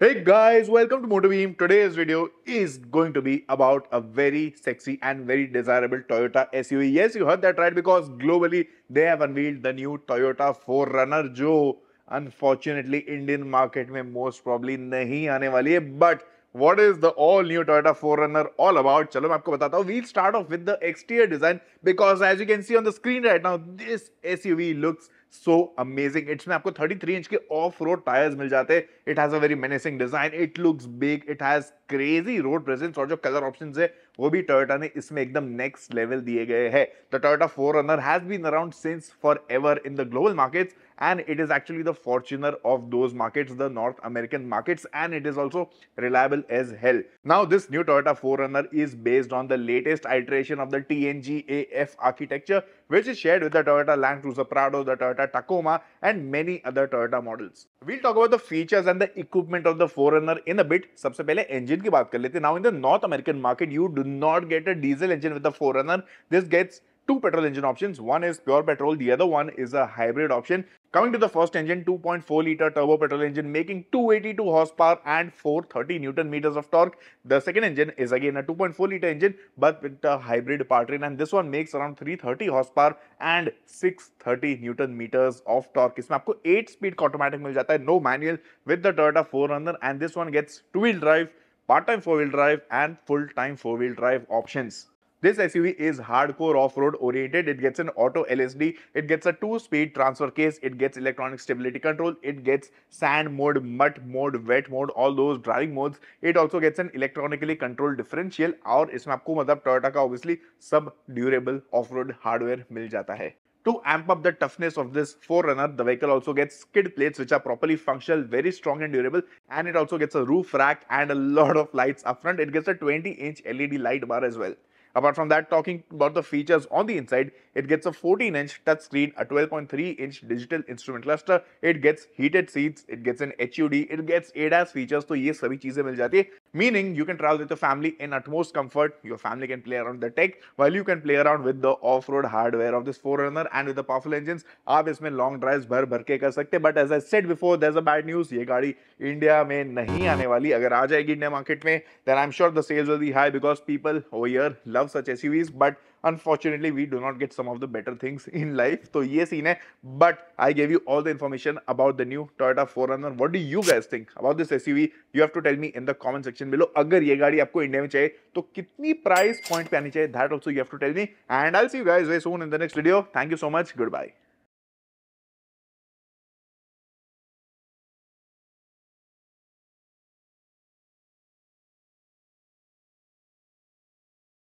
Hey guys, welcome to Motorbeam. Today's video is going to be about a very sexy and very desirable Toyota SUV. Yes, you heard that right because globally they have unveiled the new Toyota 4Runner जो unfortunately Indian market में most probably नहीं आने वाली but what is the all new Toyota 4Runner all about? Chalo मैं आपको बताता we We'll start off with the exterior design because as you can see on the screen right now, this SUV looks so amazing it's में आपको 33 inch के of road tyres मिल जाते हैं it has a very menacing design it looks big it has crazy road presence और जो colour option है वो भी टोयोटा ने इसमें एकदम next level दिए गए हैं the Toyota four runner has been around since forever in the global markets and it is actually the fortuner of those markets, the North American markets, and it is also reliable as hell. Now, this new Toyota 4Runner is based on the latest iteration of the TNGAF architecture, which is shared with the Toyota Land Cruiser Prado, the Toyota Tacoma, and many other Toyota models. We'll talk about the features and the equipment of the 4Runner in a bit. सबसे पहले engine की बात कर लेते हैं. Now, in the North American market, you do not get a diesel engine with a 4Runner. This gets two petrol engine options. One is pure petrol, the other one is a hybrid option. Coming to the first engine, 2.4 litre turbo petrol engine making 282 horsepower and 430 newton meters of torque. The second engine is again a 2.4 litre engine but with a hybrid powertrain and this one makes around 330 horsepower and 630 newton meters of torque. इसमें आपको 8 speed automatic मिल जाता no manual with the Toyota 4Runner and this one gets two wheel drive part-time four-wheel drive and full-time four-wheel drive options. This SUV is hardcore off-road oriented. It gets an auto LSD. It gets a two-speed transfer case. It gets electronic stability control. It gets sand mode, mud mode, wet mode, all those driving modes. It also gets an electronically controlled differential और इसमें आपको मतलब Toyota का obviously sub durable off-road hardware Mil jata hai. To amp up the toughness of this 4Runner, the vehicle also gets skid plates which are properly functional, very strong and durable and it also gets a roof rack and a lot of lights up front. It gets a 20 inch LED light bar as well. Apart from that, talking about the features on the inside, it gets a 14-inch touchscreen, a 12.3-inch digital instrument cluster, it gets heated seats, it gets an HUD, it gets ADAS features, So, these all things मिल जाती meaning you can travel with your family in utmost comfort, your family can play around the tech, while you can play around with the off-road hardware of this 4Runner and with the powerful engines, can do long drives भर भर के कर सकते but as I said before, there's a bad news, ये गाड़ी India में nahi आने वाली अगर आ जाएगी इंडिया market में then I'm sure the sales will be high because people over here love love such SUVs, but unfortunately we do not get some of the better things in life. So ये scene है. But I gave you all the information about the new Toyota 4Runner. What do you guys think about this SUV? You have to tell me in the comment section below. अगर ये गाड़ी आपको India में चाहिए तो कितनी price point पे आनी चाहिए? That also you have to tell me. And I'll see you guys very soon in the next video. Thank you so much. Goodbye.